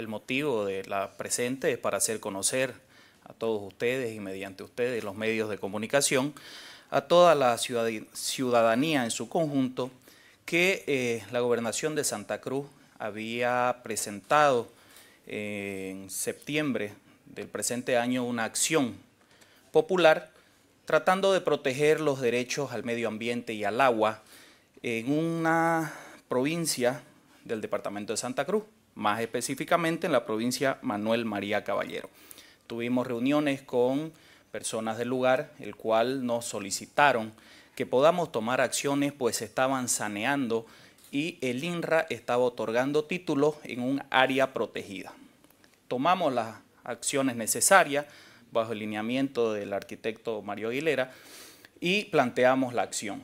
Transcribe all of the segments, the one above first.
El motivo de la presente es para hacer conocer a todos ustedes y mediante ustedes los medios de comunicación, a toda la ciudadanía en su conjunto, que eh, la gobernación de Santa Cruz había presentado en septiembre del presente año una acción popular tratando de proteger los derechos al medio ambiente y al agua en una provincia del departamento de Santa Cruz más específicamente en la provincia Manuel María Caballero. Tuvimos reuniones con personas del lugar, el cual nos solicitaron que podamos tomar acciones, pues estaban saneando y el INRA estaba otorgando títulos en un área protegida. Tomamos las acciones necesarias bajo el lineamiento del arquitecto Mario Aguilera y planteamos la acción.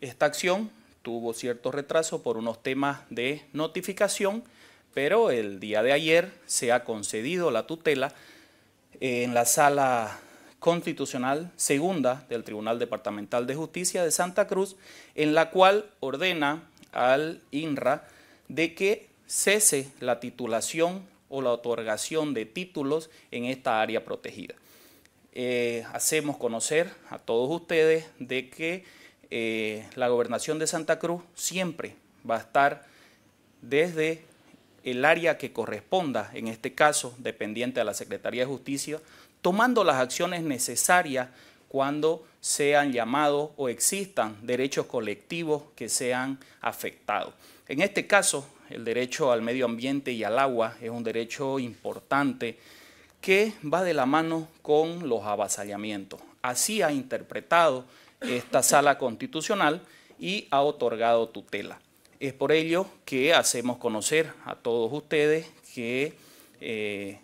Esta acción tuvo cierto retraso por unos temas de notificación, pero el día de ayer se ha concedido la tutela en la sala constitucional segunda del Tribunal Departamental de Justicia de Santa Cruz, en la cual ordena al INRA de que cese la titulación o la otorgación de títulos en esta área protegida. Eh, hacemos conocer a todos ustedes de que eh, la gobernación de Santa Cruz siempre va a estar desde el área que corresponda, en este caso dependiente a la Secretaría de Justicia, tomando las acciones necesarias cuando sean llamados o existan derechos colectivos que sean afectados. En este caso, el derecho al medio ambiente y al agua es un derecho importante que va de la mano con los avasallamientos. Así ha interpretado esta sala constitucional y ha otorgado tutela. Es por ello que hacemos conocer a todos ustedes que eh,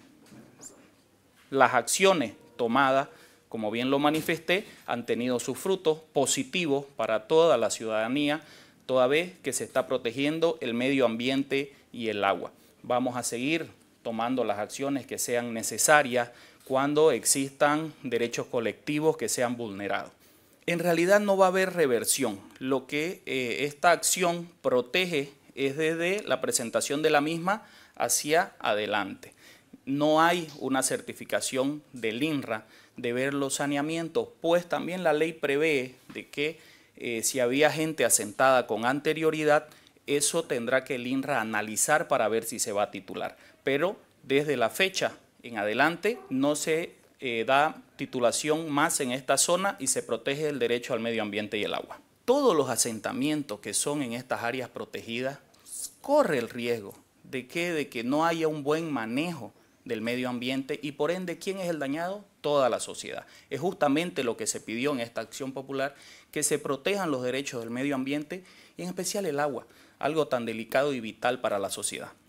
las acciones tomadas, como bien lo manifesté, han tenido sus frutos positivos para toda la ciudadanía, toda vez que se está protegiendo el medio ambiente y el agua. Vamos a seguir tomando las acciones que sean necesarias cuando existan derechos colectivos que sean vulnerados en realidad no va a haber reversión. Lo que eh, esta acción protege es desde la presentación de la misma hacia adelante. No hay una certificación del INRA de ver los saneamientos, pues también la ley prevé de que eh, si había gente asentada con anterioridad, eso tendrá que el INRA analizar para ver si se va a titular. Pero desde la fecha en adelante no se eh, da titulación más en esta zona y se protege el derecho al medio ambiente y el agua. Todos los asentamientos que son en estas áreas protegidas corre el riesgo de que, de que no haya un buen manejo del medio ambiente y por ende, ¿quién es el dañado? Toda la sociedad. Es justamente lo que se pidió en esta acción popular, que se protejan los derechos del medio ambiente y en especial el agua, algo tan delicado y vital para la sociedad.